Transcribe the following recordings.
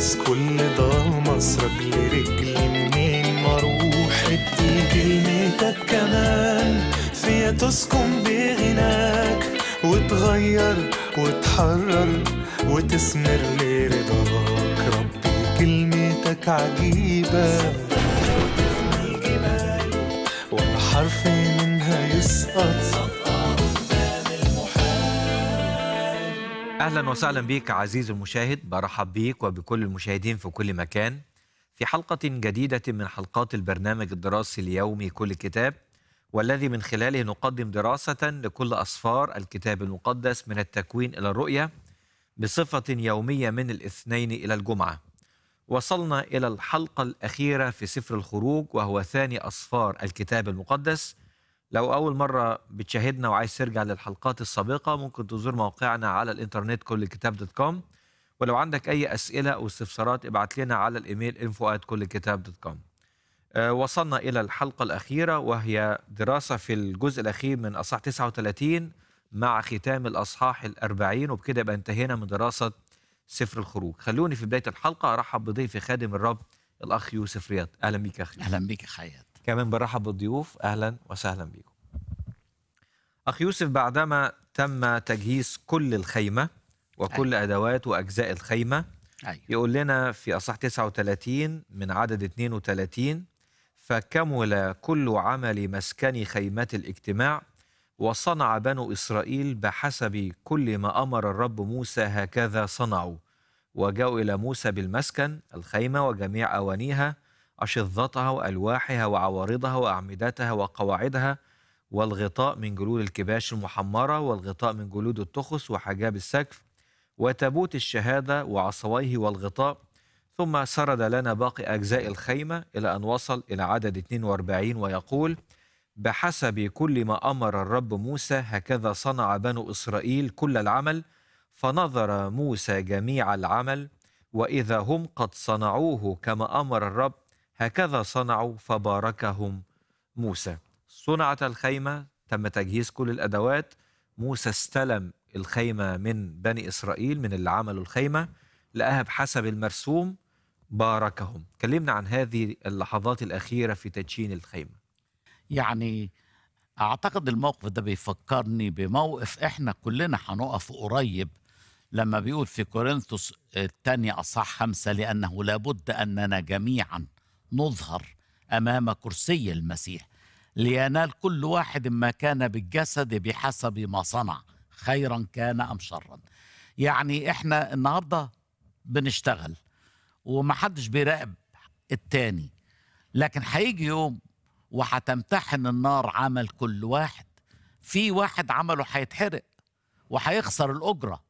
بس كل ده مصرك لرجلي منين ما اروح ادي كلمتك كمان فيا تسكن بغناك وتغير وتحرر وتسمر لرضاك ربي كلمتك عجيبة وتفنى ولا حرف منها يسقط اهلا وسهلا بك عزيزي المشاهد برحب بك وبكل المشاهدين في كل مكان في حلقه جديده من حلقات البرنامج الدراسي اليومي كل كتاب والذي من خلاله نقدم دراسه لكل اصفار الكتاب المقدس من التكوين الى الرؤيه بصفه يوميه من الاثنين الى الجمعه وصلنا الى الحلقه الاخيره في سفر الخروج وهو ثاني اصفار الكتاب المقدس لو أول مرة بتشاهدنا وعايز ترجع للحلقات السابقة ممكن تزور موقعنا على الإنترنت كل كتاب دوت كوم ولو عندك أي أسئلة أو استفسارات ابعت لنا على الإيميل info at كل كتاب دوت كوم آه، وصلنا إلى الحلقة الأخيرة وهي دراسة في الجزء الأخير من أصحاح 39 مع ختام الأصحاح الأربعين وبكده يبقى انتهينا من دراسة سفر الخروج خلوني في بداية الحلقة أرحب بضيفي خادم الرب الاخ يوسف رياض اهلا بيك اخي اهلا بيك حياة كمان برحب بالضيوف اهلا وسهلا بيكم اخ يوسف بعدما تم تجهيز كل الخيمه وكل أيوة. ادوات واجزاء الخيمه أيوة. يقول لنا في اصح 39 من عدد 32 فكمل كل عمل مسكن خيمه الاجتماع وصنع بنو اسرائيل بحسب كل ما امر الرب موسى هكذا صنعوا وجاءوا إلى موسى بالمسكن الخيمة وجميع أوانيها أشظتها وألواحها وعوارضها وأعمدتها وقواعدها والغطاء من جلود الكباش المحمرة والغطاء من جلود التخس وحجاب السقف وتابوت الشهادة وعصويه والغطاء ثم سرد لنا باقي أجزاء الخيمة إلى أن وصل إلى عدد 42 ويقول بحسب كل ما أمر الرب موسى هكذا صنع بنو إسرائيل كل العمل فنظر موسى جميع العمل واذا هم قد صنعوه كما امر الرب هكذا صنعوا فباركهم موسى صنعت الخيمه تم تجهيز كل الادوات موسى استلم الخيمه من بني اسرائيل من اللي عملوا الخيمه لقاها بحسب المرسوم باركهم كلمنا عن هذه اللحظات الاخيره في تدشين الخيمه يعني اعتقد الموقف ده بيفكرني بموقف احنا كلنا هنقف قريب لما بيقول في كورنثوس الثانية أصح خمسة لأنه لابد أننا جميعا نظهر أمام كرسي المسيح لينال كل واحد ما كان بالجسد بحسب ما صنع خيرا كان أم شرا يعني إحنا النهاردة بنشتغل ومحدش بيراقب التاني لكن هيجي يوم وهتمتحن النار عمل كل واحد في واحد عمله هيتحرق وهيخسر الأجرة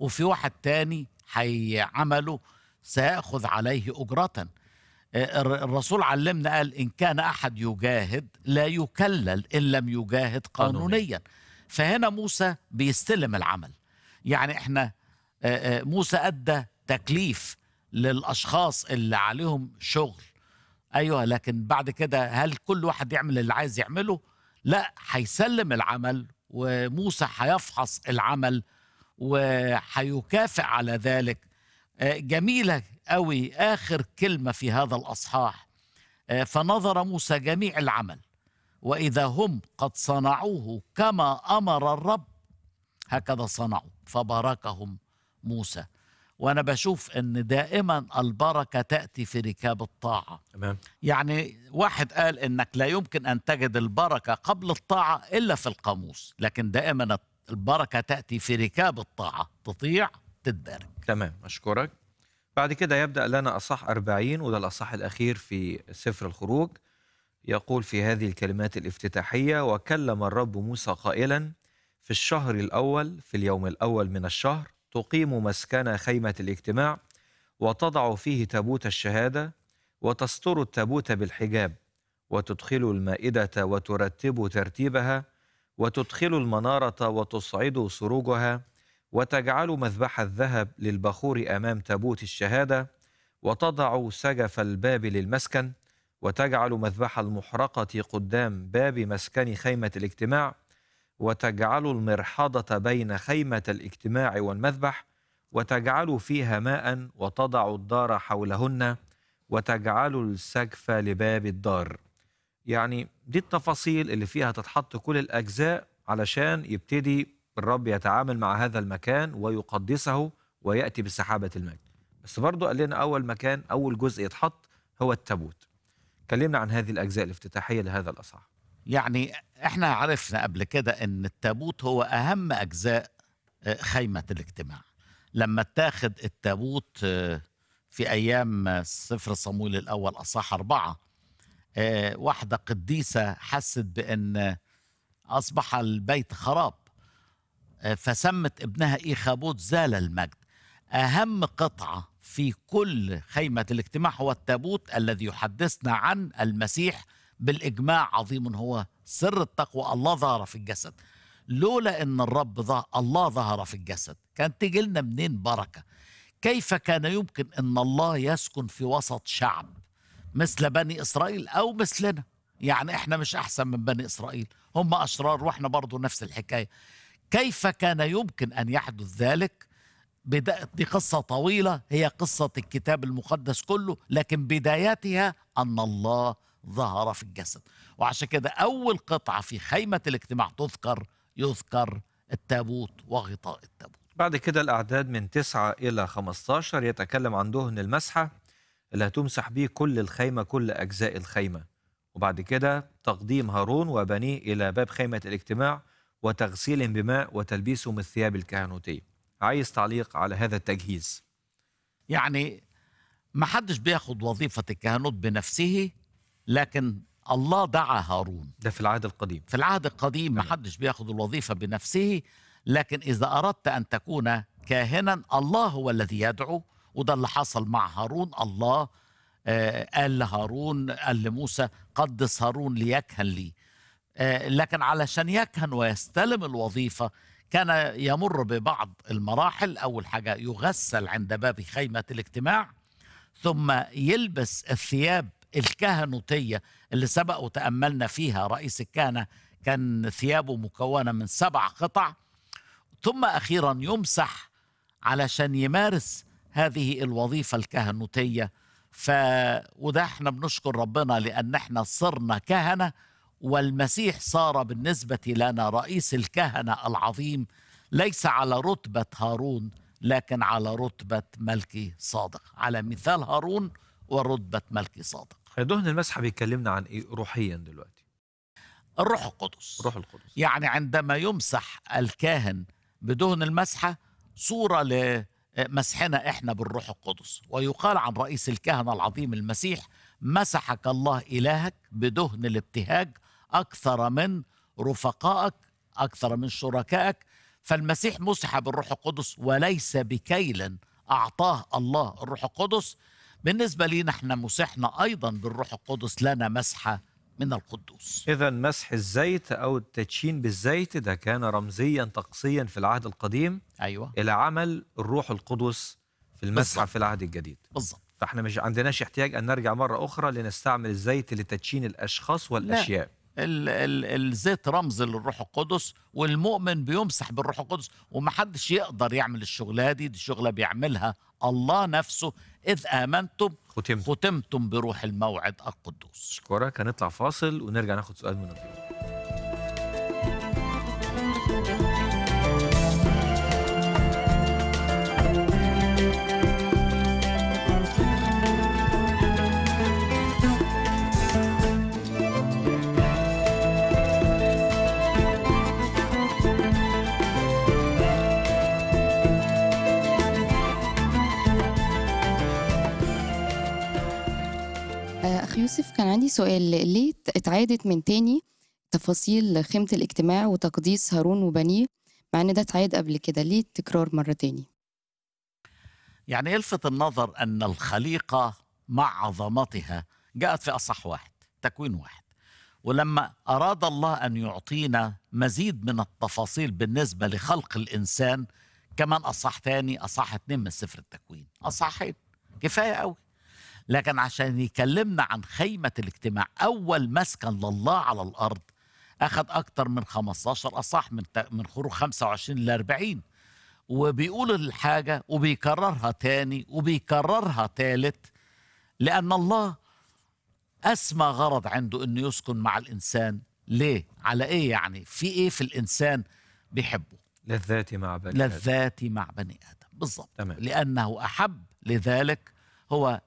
وفي واحد تاني هيعمله سيأخذ عليه أجرة آه، الرسول علمنا قال إن كان أحد يجاهد لا يكلل إن لم يجاهد قانونيا فهنا موسى بيستلم العمل يعني إحنا آه، آه، موسى أدى تكليف للأشخاص اللي عليهم شغل أيوة لكن بعد كده هل كل واحد يعمل اللي عايز يعمله لا هيسلم العمل وموسى هيفحص العمل وهيكافئ على ذلك آه، جميلة قوي آخر كلمة في هذا الأصحاح آه، فنظر موسى جميع العمل وإذا هم قد صنعوه كما أمر الرب هكذا صنعوا فباركهم موسى وأنا بشوف أن دائما البركة تأتي في ركاب الطاعة أمام. يعني واحد قال أنك لا يمكن أن تجد البركة قبل الطاعة إلا في القاموس لكن دائما البركة تأتي في ركاب الطاعة تطيع تتبارك تمام أشكرك بعد كده يبدأ لنا أصح أربعين وده الأصح الأخير في سفر الخروج يقول في هذه الكلمات الافتتاحية وكلم الرب موسى قائلا في الشهر الأول في اليوم الأول من الشهر تقيم مسكن خيمة الاجتماع وتضع فيه تابوت الشهادة وتستر التابوت بالحجاب وتدخل المائدة وترتب ترتيبها وتدخل المنارة وتصعد سروجها وتجعل مذبح الذهب للبخور أمام تابوت الشهادة وتضع سجف الباب للمسكن وتجعل مذبح المحرقة قدام باب مسكن خيمة الاجتماع وتجعل المرحاضة بين خيمة الاجتماع والمذبح وتجعل فيها ماء وتضع الدار حولهن وتجعل السجف لباب الدار يعني دي التفاصيل اللي فيها تتحط كل الأجزاء علشان يبتدي الرب يتعامل مع هذا المكان ويقدسه ويأتي بسحابة المجد بس برضه قال لنا أول مكان أول جزء يتحط هو التابوت كلمنا عن هذه الأجزاء الافتتاحية لهذا الأصحاح يعني احنا عرفنا قبل كده ان التابوت هو أهم أجزاء آه، خيمة الاجتماع لما اتاخد التابوت آه، في أيام آه، سفر صمويل الأول أصح أربعة آه، واحدة قديسة حست بأن أصبح البيت خراب آه، فسمت ابنها إيخابوت زال المجد أهم قطعة في كل خيمة الاجتماع هو التابوت الذي يحدثنا عن المسيح بالإجماع عظيم هو سر التقوى الله ظهر في الجسد لولا أن الرب ظهر الله ظهر في الجسد كانت تجي لنا منين بركة كيف كان يمكن أن الله يسكن في وسط شعب مثل بني إسرائيل أو مثلنا يعني إحنا مش أحسن من بني إسرائيل هم أشرار وإحنا برضو نفس الحكاية كيف كان يمكن أن يحدث ذلك دي قصة طويلة هي قصة الكتاب المقدس كله لكن بدايتها أن الله ظهر في الجسد وعشان كده أول قطعة في خيمة الاجتماع تذكر يذكر التابوت وغطاء التابوت بعد كده الأعداد من 9 إلى 15 يتكلم عن دهن المسحة اللي هتمسح به كل الخيمة كل أجزاء الخيمة وبعد كده تقديم هارون وبنيه إلى باب خيمة الاجتماع وتغسيلهم بماء وتلبيسهم الثياب الكهنوتية عايز تعليق على هذا التجهيز يعني ما حدش بياخد وظيفة الكهنوت بنفسه لكن الله دعا هارون ده في العهد القديم في العهد القديم ما حدش بياخد الوظيفة بنفسه لكن إذا أردت أن تكون كاهنا الله هو الذي يدعو وده اللي حصل مع هارون الله آه، قال لهارون قال لموسى قدس هارون ليكهن لي آه، لكن علشان يكهن ويستلم الوظيفة كان يمر ببعض المراحل أول حاجة يغسل عند باب خيمة الاجتماع ثم يلبس الثياب الكهنوتية اللي سبق وتأملنا فيها رئيس الكهنة كان ثيابه مكونة من سبع قطع ثم أخيرا يمسح علشان يمارس هذه الوظيفة الكهنوتية ف وده احنا بنشكر ربنا لأن احنا صرنا كهنة والمسيح صار بالنسبة لنا رئيس الكهنة العظيم ليس على رتبة هارون لكن على رتبة ملكي صادق على مثال هارون ورتبة ملكي صادق دهن المسحة بيكلمنا عن إيه روحيا دلوقتي الروح القدس الروح القدس يعني عندما يمسح الكاهن بدهن المسحة صورة ل مسحنا احنا بالروح القدس ويقال عن رئيس الكهنه العظيم المسيح مسحك الله الهك بدهن الابتهاج اكثر من رفقائك اكثر من شركائك فالمسيح مسح بالروح القدس وليس بكيل اعطاه الله الروح القدس بالنسبه لينا احنا مسحنا ايضا بالروح القدس لنا مسحه من القدوس إذا مسح الزيت أو التدشين بالزيت ده كان رمزيا طقسيا في العهد القديم أيوة إلى عمل الروح القدس في المسح في العهد الجديد بالظبط فاحنا مش عندناش احتياج أن نرجع مرة أخرى لنستعمل الزيت لتدشين الأشخاص والأشياء لا. ال ال الزيت رمز للروح القدس والمؤمن بيمسح بالروح القدس ومحدش يقدر يعمل الشغلة دي دي شغلة بيعملها الله نفسه إذ آمنتم ختمتم, ختمتم بروح الموعد القدوس أشكرك هنطلع فاصل ونرجع ناخد سؤال من الضيوف يوسف كان عندي سؤال ليه اتعادت من تاني تفاصيل خيمة الاجتماع وتقديس هارون وبنيه مع ان ده اتعاد قبل كده ليه التكرار مرة تاني يعني يلفت النظر أن الخليقة مع عظمتها جاءت في أصح واحد تكوين واحد ولما أراد الله أن يعطينا مزيد من التفاصيل بالنسبة لخلق الإنسان كمان أصح تاني أصح اثنين من سفر التكوين أصحين كفاية قوي لكن عشان يكلمنا عن خيمة الاجتماع أول مسكن لله على الأرض أخذ أكثر من 15 أصح من من خروج 25 ل 40 وبيقول الحاجة وبيكررها تاني وبيكررها تالت لأن الله أسمى غرض عنده أنه يسكن مع الإنسان ليه؟ على إيه يعني؟ في إيه في الإنسان بيحبه؟ لذاتي مع بني لذاتي آدم لذاتي مع بني آدم بالظبط لأنه أحب لذلك هو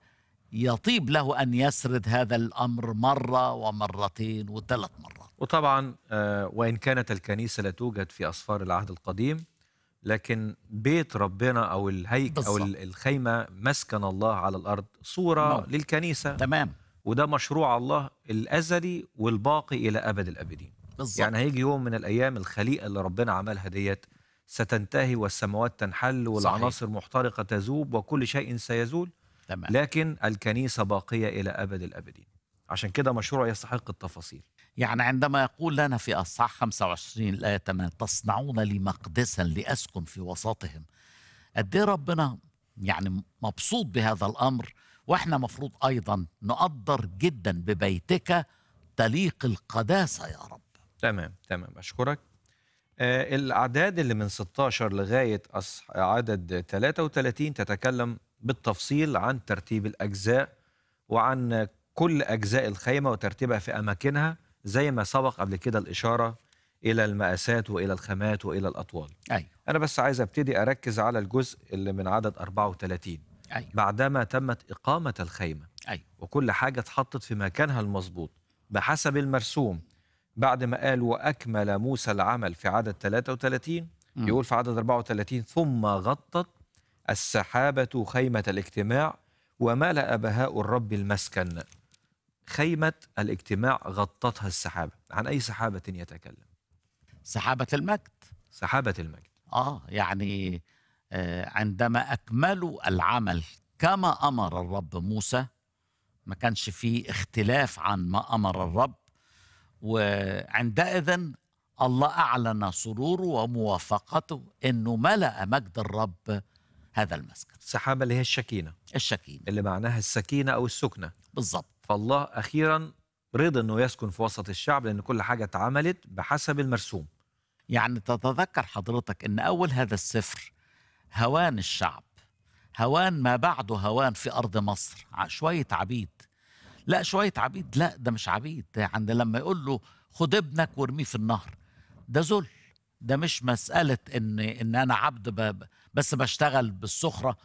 يطيب له أن يسرد هذا الأمر مرة ومرتين وثلاث مرات وطبعا آه، وإن كانت الكنيسة لا توجد في أسفار العهد القديم لكن بيت ربنا أو الهيك أو الخيمة مسكن الله على الأرض صورة نعم. للكنيسة تمام وده مشروع الله الأزلي والباقي إلى أبد الأبدين بالزبط. يعني هيجي يوم من الأيام الخليقة اللي ربنا عملها ديت ستنتهي والسماوات تنحل والعناصر صحيح. محترقة تذوب وكل شيء سيزول تمام. لكن الكنيسة باقية إلى أبد الأبدين عشان كده مشروع يستحق التفاصيل يعني عندما يقول لنا في أصحاح 25 الآية 8 تصنعون لي مقدسا لأسكن في وسطهم قد إيه ربنا يعني مبسوط بهذا الأمر واحنا مفروض أيضا نقدر جدا ببيتك تليق القداسة يا رب تمام تمام أشكرك آه الأعداد اللي من 16 لغاية عدد 33 تتكلم بالتفصيل عن ترتيب الأجزاء وعن كل أجزاء الخيمة وترتيبها في أماكنها زي ما سبق قبل كده الإشارة إلى المقاسات وإلى الخامات وإلى الأطوال أيوة. أنا بس عايز أبتدي أركز على الجزء اللي من عدد 34 أي. بعدما تمت إقامة الخيمة أيوة. وكل حاجة اتحطت في مكانها المظبوط بحسب المرسوم بعد ما قال وأكمل موسى العمل في عدد 33 م. يقول في عدد 34 ثم غطت السحابة خيمة الاجتماع وملأ بهاء الرب المسكن خيمة الاجتماع غطتها السحابة عن أي سحابة يتكلم سحابة المجد سحابة المجد آه يعني آه، عندما أكملوا العمل كما أمر الرب موسى ما كانش فيه اختلاف عن ما أمر الرب وعندئذ الله أعلن سروره وموافقته أنه ملأ مجد الرب هذا المسكن السحابة اللي هي الشكينة الشكينة اللي معناها السكينة أو السكنة بالضبط فالله أخيرا رضي أنه يسكن في وسط الشعب لأن كل حاجة اتعملت بحسب المرسوم يعني تتذكر حضرتك أن أول هذا السفر هوان الشعب هوان ما بعده هوان في أرض مصر شوية عبيد لا شوية عبيد لا ده مش عبيد ده عند يعني لما يقول له خد ابنك وارميه في النهر ده ذل ده مش مسألة إن إن أنا عبد بس بشتغل بالسخرة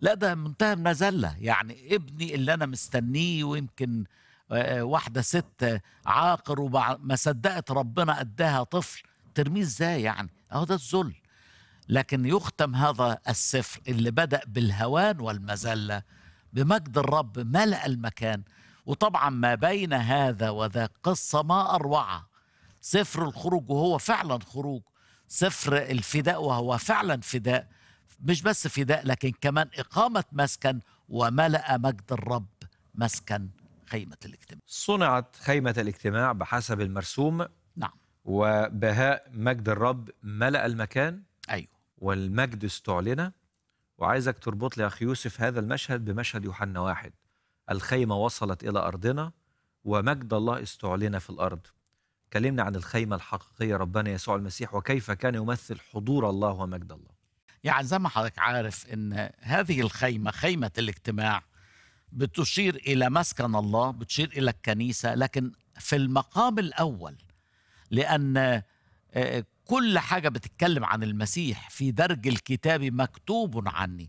لا ده منتهى المذلة يعني ابني اللي أنا مستنيه ويمكن آه، آه، واحدة ست عاقر وما صدقت ربنا أداها طفل ترميه إزاي يعني أهو ده الذل لكن يختم هذا السفر اللي بدأ بالهوان والمذلة بمجد الرب ملأ المكان وطبعا ما بين هذا وذاك قصة ما اروعها سفر الخروج وهو فعلا خروج سفر الفداء وهو فعلا فداء مش بس فداء لكن كمان إقامة مسكن وملأ مجد الرب مسكن خيمة الاجتماع صنعت خيمة الاجتماع بحسب المرسوم نعم وبهاء مجد الرب ملأ المكان أيوه والمجد استعلن وعايزك تربط لي يا أخي يوسف هذا المشهد بمشهد يوحنا واحد الخيمة وصلت إلى أرضنا ومجد الله استعلن في الأرض كلمنا عن الخيمة الحقيقية ربنا يسوع المسيح وكيف كان يمثل حضور الله ومجد الله يعني زي ما حضرتك عارف ان هذه الخيمه خيمه الاجتماع بتشير الى مسكن الله بتشير الى الكنيسه لكن في المقام الاول لان آه، كل حاجه بتتكلم عن المسيح في درج الكتاب مكتوب عني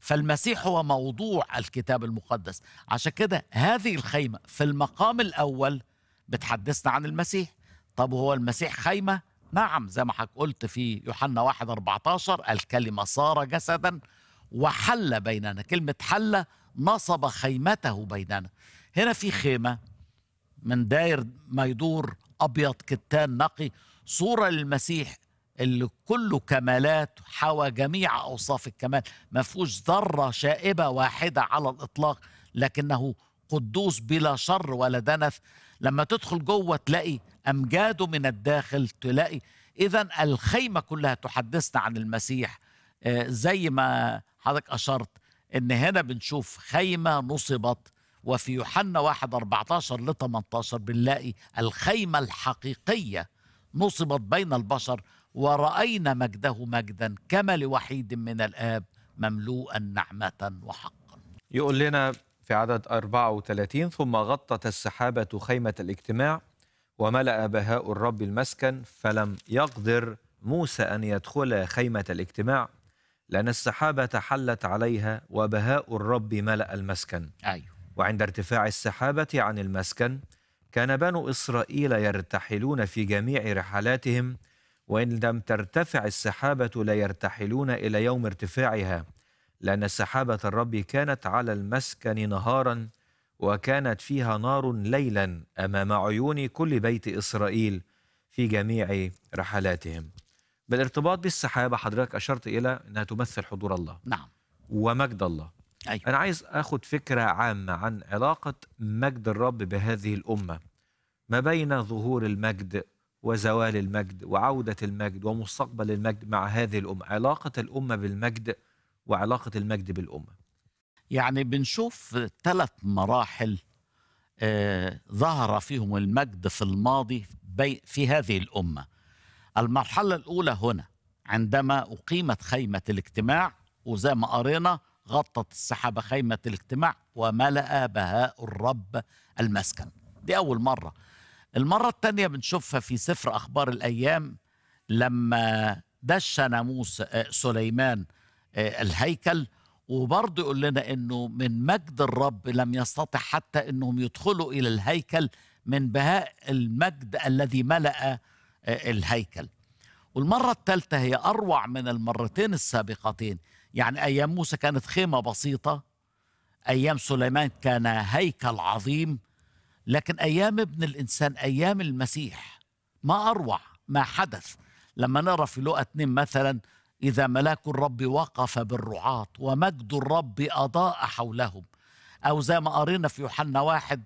فالمسيح هو موضوع الكتاب المقدس عشان كده هذه الخيمه في المقام الاول بتحدثنا عن المسيح طب هو المسيح خيمه نعم زي ما حضرتك قلت في يوحنا واحد 14 الكلمة صار جسدا وحل بيننا كلمة حل نصب خيمته بيننا هنا في خيمة من داير ما يدور أبيض كتان نقي صورة للمسيح اللي كله كمالات حوى جميع أوصاف الكمال ما فيهوش ذرة شائبة واحدة على الإطلاق لكنه قدوس بلا شر ولا دنث لما تدخل جوه تلاقي أمجاده من الداخل تلاقي إذا الخيمة كلها تحدثنا عن المسيح آه، زي ما حضرتك أشرت إن هنا بنشوف خيمة نصبت وفي يوحنا واحد 14 ل 18 بنلاقي الخيمة الحقيقية نصبت بين البشر ورأينا مجده مجدا كما لوحيد من الآب مملوءا نعمة وحقا يقول لنا في عدد 34 ثم غطت السحابة خيمة الاجتماع وملأ بهاء الرب المسكن فلم يقدر موسى أن يدخل خيمة الاجتماع لأن السحابة حلت عليها وبهاء الرب ملأ المسكن أيوه. وعند ارتفاع السحابة عن المسكن كان بنو إسرائيل يرتحلون في جميع رحلاتهم وإن لم ترتفع السحابة لا يرتحلون إلى يوم ارتفاعها لأن سحابة الرب كانت على المسكن نهارا وكانت فيها نار ليلا أمام عيون كل بيت إسرائيل في جميع رحلاتهم بالارتباط بالسحابة حضرتك أشرت إلى أنها تمثل حضور الله نعم ومجد الله أيوة. أنا عايز أخد فكرة عامة عن علاقة مجد الرب بهذه الأمة ما بين ظهور المجد وزوال المجد وعودة المجد ومستقبل المجد مع هذه الأمة علاقة الأمة بالمجد وعلاقة المجد بالأمة يعني بنشوف ثلاث مراحل آه ظهر فيهم المجد في الماضي في هذه الأمة المرحلة الأولى هنا عندما أقيمت خيمة الاجتماع وزي ما قرينا غطت السحابة خيمة الاجتماع وملأ بهاء الرب المسكن دي أول مرة المرة الثانية بنشوفها في سفر أخبار الأيام لما دشن موسى آه، سليمان آه، الهيكل وبرضه يقول لنا انه من مجد الرب لم يستطع حتى انهم يدخلوا الى الهيكل من بهاء المجد الذي ملا آه، الهيكل والمره الثالثه هي اروع من المرتين السابقتين يعني ايام موسى كانت خيمه بسيطه ايام سليمان كان هيكل عظيم لكن ايام ابن الانسان ايام المسيح ما اروع ما حدث لما نرى في لقاء 2 مثلا إذا ملاك الرب وقف بالرعاة ومجد الرب أضاء حولهم أو زي ما قرينا في يوحنا واحد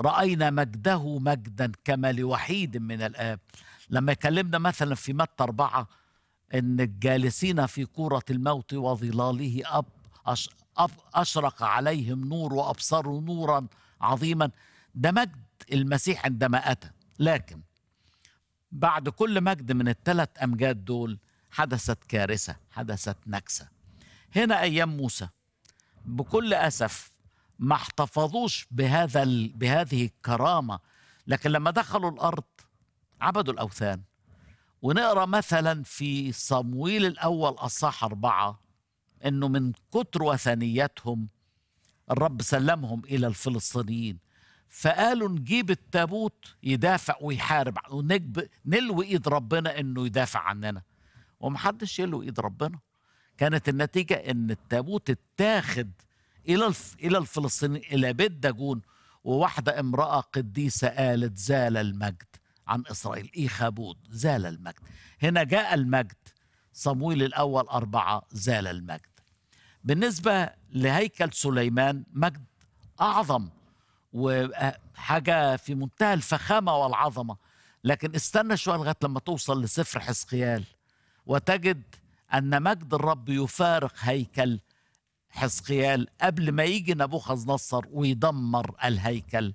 رأينا مجده مجدا كما لوحيد من الآب لما كلمنا مثلا في متى أربعة إن الجالسين في كورة الموت وظلاله أب أشرق عليهم نور وأبصروا نورا عظيما ده مجد المسيح عندما أتى لكن بعد كل مجد من الثلاث أمجاد دول حدثت كارثه حدثت نكسه هنا ايام موسى بكل اسف ما احتفظوش بهذا ال... بهذه الكرامه لكن لما دخلوا الارض عبدوا الاوثان ونقرا مثلا في صمويل الاول اصح اربعه انه من كتر وثنيتهم الرب سلمهم الى الفلسطينيين فقالوا نجيب التابوت يدافع ويحارب ونلوي ايد ربنا انه يدافع عننا ومحدش يلو ايد ربنا كانت النتيجه ان التابوت اتاخد الى الف... الى الفلسطينيين الى بيت داجون وواحده امراه قديسه قالت زال المجد عن اسرائيل ايخابود زال المجد هنا جاء المجد صمويل الاول اربعه زال المجد بالنسبه لهيكل سليمان مجد اعظم وحاجه في منتهى الفخامه والعظمه لكن استنى شويه لغايه لما توصل لسفر حسقيال وتجد أن مجد الرب يفارق هيكل حزقيال قبل ما يجي نبوخذ نصر ويدمر الهيكل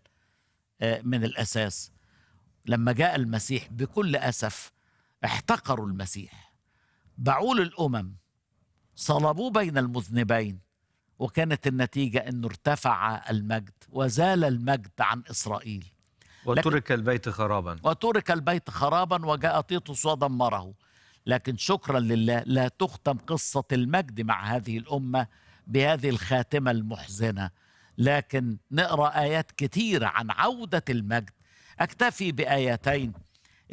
آه، من الأساس لما جاء المسيح بكل أسف احتقروا المسيح بعول الأمم صلبوه بين المذنبين وكانت النتيجة أنه ارتفع المجد وزال المجد عن إسرائيل وترك البيت خرابا وترك البيت خرابا وجاء تيتوس ودمره لكن شكرا لله لا تختم قصة المجد مع هذه الأمة بهذه الخاتمة المحزنة لكن نقرأ آيات كثيرة عن عودة المجد أكتفي بآيتين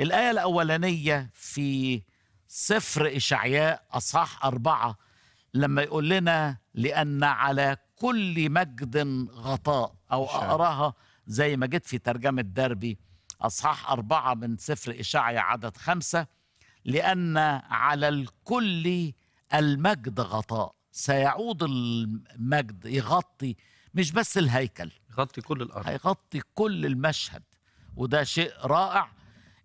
الآية الأولانية في سفر إشعياء أصح أربعة لما يقول لنا لأن على كل مجد غطاء أو أقراها زي ما جت في ترجمة دربي أصحاح أربعة من سفر إشعياء عدد خمسة لأن على الكل المجد غطاء سيعود المجد يغطي مش بس الهيكل يغطي كل الأرض هيغطي كل المشهد وده شيء رائع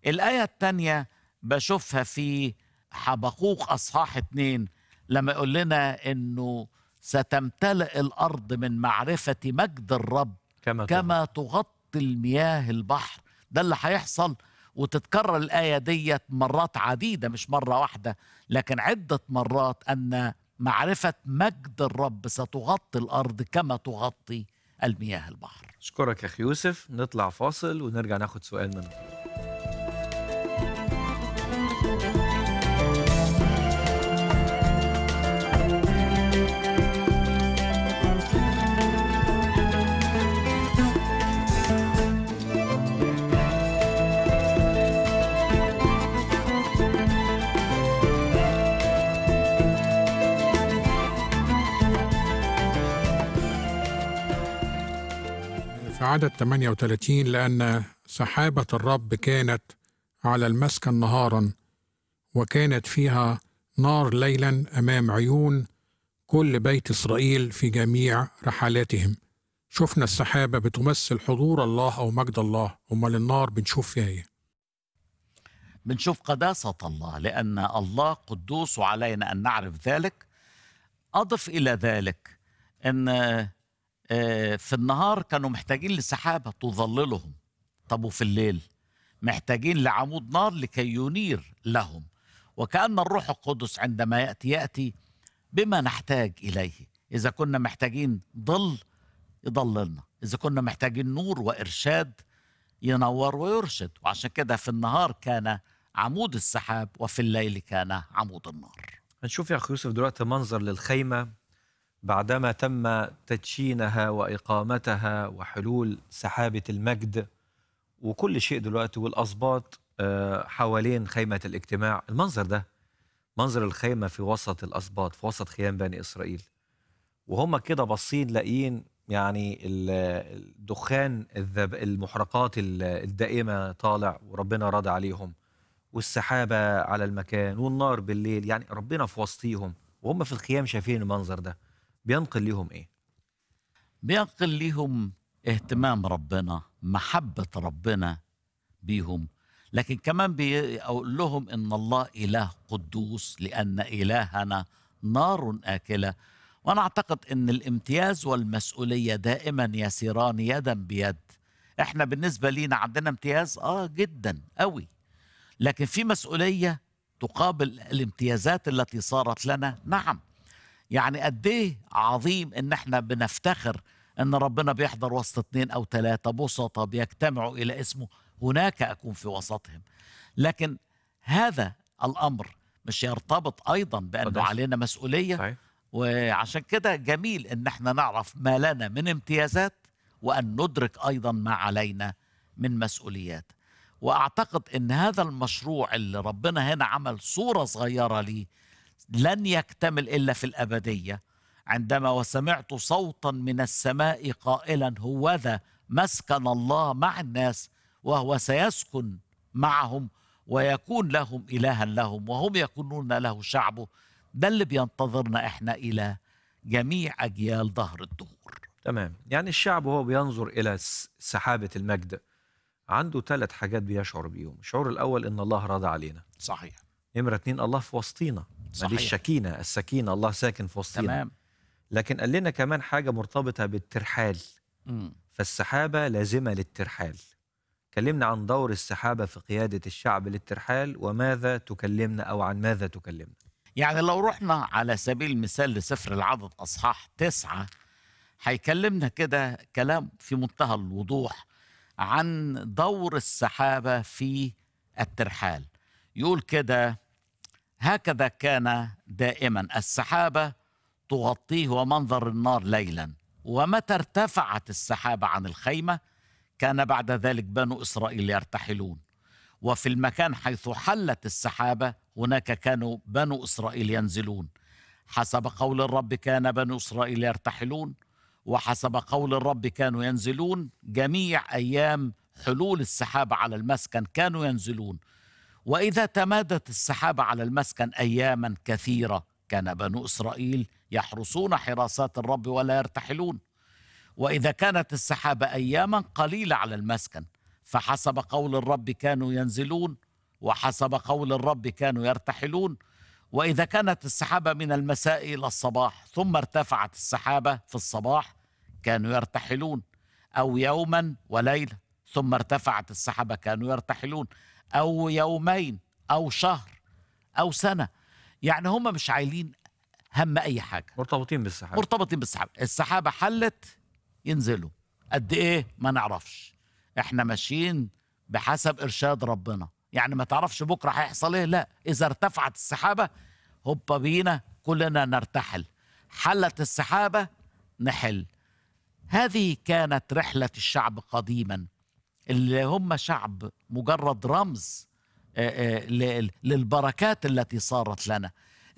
الآية الثانية بشوفها في حبقوق أصحاح اتنين لما يقول لنا أنه ستمتلئ الأرض من معرفة مجد الرب كما, كما تغطي المياه البحر ده اللي هيحصل وتتكرر الآية ديت مرات عديدة مش مرة واحدة لكن عدة مرات أن معرفة مجد الرب ستغطي الأرض كما تغطي المياه البحر شكرك يا أخي يوسف نطلع فاصل ونرجع ناخد سؤال منه في عدد 38 لأن سحابة الرب كانت على المسكن نهارا وكانت فيها نار ليلا أمام عيون كل بيت إسرائيل في جميع رحلاتهم شفنا السحابة بتمثل حضور الله أو مجد الله أمال النار بنشوف فيها إيه بنشوف قداسة الله لأن الله قدوس وعلينا أن نعرف ذلك أضف إلى ذلك أن آه، في النهار كانوا محتاجين لسحابة تظللهم طب وفي الليل محتاجين لعمود نار لكي ينير لهم وكأن الروح القدس عندما يأتي يأتي بما نحتاج إليه إذا كنا محتاجين ظل يضللنا إذا كنا محتاجين نور وإرشاد ينور ويرشد وعشان كده في النهار كان عمود السحاب وفي الليل كان عمود النار هنشوف يا أخي يوسف دلوقتي منظر للخيمة بعدما تم تدشينها واقامتها وحلول سحابه المجد وكل شيء دلوقتي والاسباط آه، حوالين خيمه الاجتماع المنظر ده منظر الخيمه في وسط الاسباط في وسط خيام بني اسرائيل وهم كده باصين لاقيين يعني الدخان المحرقات الدائمه طالع وربنا راضي عليهم والسحابه على المكان والنار بالليل يعني ربنا في وسطيهم وهم في الخيام شايفين المنظر ده بينقل لهم ايه بينقل لهم اهتمام ربنا محبه ربنا بيهم لكن كمان بيقول لهم ان الله اله قدوس لان الهنا نار اكله وانا اعتقد ان الامتياز والمسؤوليه دائما يسيران يدا بيد احنا بالنسبه لينا عندنا امتياز اه جدا قوي لكن في مسؤوليه تقابل الامتيازات التي صارت لنا نعم يعني قد ايه عظيم ان احنا بنفتخر ان ربنا بيحضر وسط اثنين او ثلاثه بسطاء بيجتمعوا الى اسمه هناك اكون في وسطهم لكن هذا الامر مش يرتبط ايضا بانه علينا مسؤوليه صحيح. طيب. وعشان كده جميل ان احنا نعرف ما لنا من امتيازات وان ندرك ايضا ما علينا من مسؤوليات واعتقد ان هذا المشروع اللي ربنا هنا عمل صوره صغيره ليه لن يكتمل الا في الابديه عندما وسمعت صوتا من السماء قائلا هوذا مسكن الله مع الناس وهو سيسكن معهم ويكون لهم الها لهم وهم يكونون له شعبه ده اللي بينتظرنا احنا الى جميع اجيال ظهر الدهور تمام يعني الشعب وهو بينظر الى سحابه المجد عنده ثلاث حاجات بيشعر بيهم الشعور الاول ان الله راضى علينا صحيح نمره اتنين الله في وسطينا صحيح الشكينه السكينه الله ساكن في وسطنا تمام لكن قال لنا كمان حاجه مرتبطه بالترحال مم. فالسحابه لازمه للترحال كلمنا عن دور السحابه في قياده الشعب للترحال وماذا تكلمنا او عن ماذا تكلمنا يعني لو رحنا على سبيل المثال لسفر العدد اصحاح تسعة هيكلمنا كده كلام في منتهى الوضوح عن دور السحابه في الترحال يقول كده هكذا كان دائما السحابه تغطيه ومنظر النار ليلا ومتى ارتفعت السحابه عن الخيمه كان بعد ذلك بنو اسرائيل يرتحلون وفي المكان حيث حلت السحابه هناك كانوا بنو اسرائيل ينزلون حسب قول الرب كان بنو اسرائيل يرتحلون وحسب قول الرب كانوا ينزلون جميع ايام حلول السحابه على المسكن كانوا ينزلون واذا تمادت السحابه على المسكن اياما كثيره كان بنو اسرائيل يحرسون حراسات الرب ولا يرتحلون واذا كانت السحابه اياما قليله على المسكن فحسب قول الرب كانوا ينزلون وحسب قول الرب كانوا يرتحلون واذا كانت السحابه من المساء الى الصباح ثم ارتفعت السحابه في الصباح كانوا يرتحلون او يوما وليله ثم ارتفعت السحابه كانوا يرتحلون أو يومين أو شهر أو سنة يعني هم مش عايلين هم أي حاجة مرتبطين بالسحابة مرتبطين بالسحابة السحابة حلت ينزلوا قد إيه ما نعرفش إحنا ماشيين بحسب إرشاد ربنا يعني ما تعرفش بكرة هيحصل إيه لا إذا ارتفعت السحابة هوبا بينا كلنا نرتحل حلت السحابة نحل هذه كانت رحلة الشعب قديما اللي هم شعب مجرد رمز آه، آه، للبركات التي صارت لنا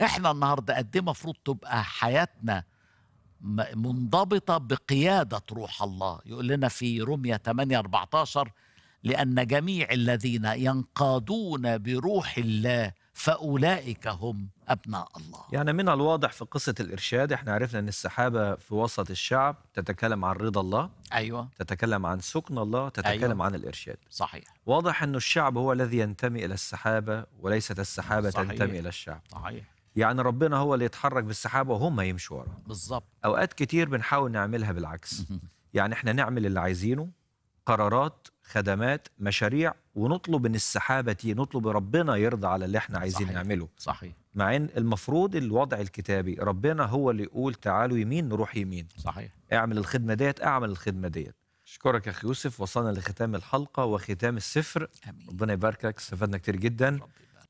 احنا النهارده قد إيه مفروض تبقى حياتنا منضبطة بقيادة روح الله يقول لنا في رمية 8 14 لأن جميع الذين ينقادون بروح الله فأولئك هم أبناء الله يعني من الواضح في قصة الإرشاد احنا عرفنا أن السحابة في وسط الشعب تتكلم عن رضا الله أيوة تتكلم عن سكن الله تتكلم أيوة. عن الإرشاد صحيح واضح أن الشعب هو الذي ينتمي إلى السحابة وليست السحابة صحيح. تنتمي إلى الشعب صحيح يعني ربنا هو اللي يتحرك بالسحابة وهم يمشوا وراه بالظبط أوقات كتير بنحاول نعملها بالعكس يعني احنا نعمل اللي عايزينه قرارات خدمات مشاريع ونطلب من السحابه نطلب ربنا يرضى على اللي احنا عايزين صحيح. نعمله صحيح مع ان المفروض الوضع الكتابي ربنا هو اللي يقول تعالوا يمين نروح يمين صحيح اعمل الخدمه ديت اعمل الخدمه ديت اشكرك يا اخي يوسف وصلنا لختام الحلقه وختام السفر امين ربنا يبارك لك استفدنا كتير جدا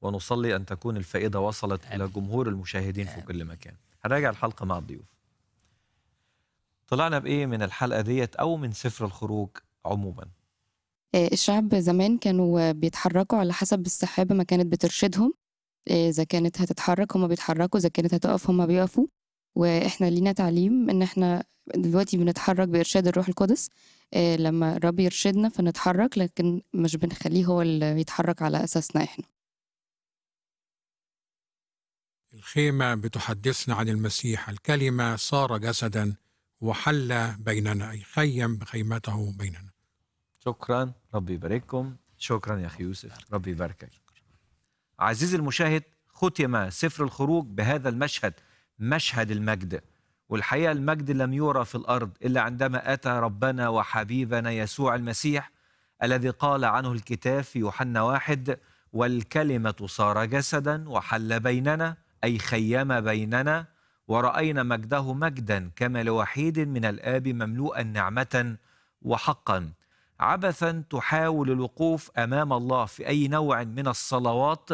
ونصلي ان تكون الفائده وصلت أمين. الى جمهور المشاهدين أمين. في كل مكان هنراجع الحلقه مع الضيوف طلعنا بايه من الحلقه ديت او من سفر الخروج عموما آه، الشعب زمان كانوا بيتحركوا على حسب السحابة ما كانت بترشدهم آه، إذا كانت هتتحرك هما بيتحركوا إذا كانت هتقف هما بيقفوا وإحنا لينا تعليم إن إحنا دلوقتي بنتحرك بإرشاد الروح القدس آه، لما الرب يرشدنا فنتحرك لكن مش بنخليه هو اللي يتحرك على أساسنا إحنا الخيمة بتحدثنا عن المسيح الكلمة صار جسدا وحل بيننا أي خيم بخيمته بيننا شكرا ربي يبارككم شكرا يا أخي يوسف ربي يباركك عزيزي المشاهد ختم سفر الخروج بهذا المشهد مشهد المجد والحقيقة المجد لم يرى في الأرض إلا عندما أتى ربنا وحبيبنا يسوع المسيح الذي قال عنه الكتاب في يوحنا واحد والكلمة صار جسدا وحل بيننا أي خيم بيننا ورأينا مجده مجدا كما لوحيد من الآب مملوءا نعمة وحقا عبثا تحاول الوقوف امام الله في اي نوع من الصلوات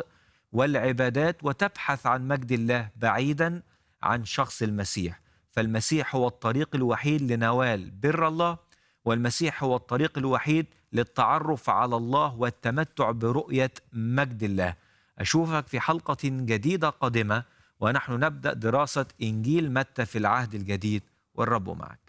والعبادات وتبحث عن مجد الله بعيدا عن شخص المسيح فالمسيح هو الطريق الوحيد لنوال بر الله والمسيح هو الطريق الوحيد للتعرف على الله والتمتع برؤيه مجد الله اشوفك في حلقه جديده قادمه ونحن نبدا دراسه انجيل متى في العهد الجديد والرب معك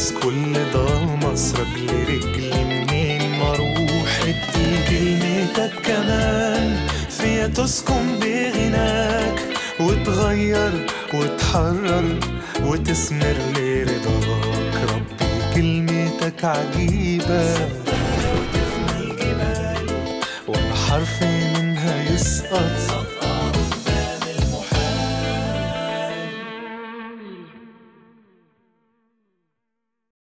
ناس كل ده مصر لرجلي منين ما اروح ادي كلمتك كمان فيا تسكن بغناك وتغير وتحرر وتسمر لرضاك ربي كلمتك عجيبه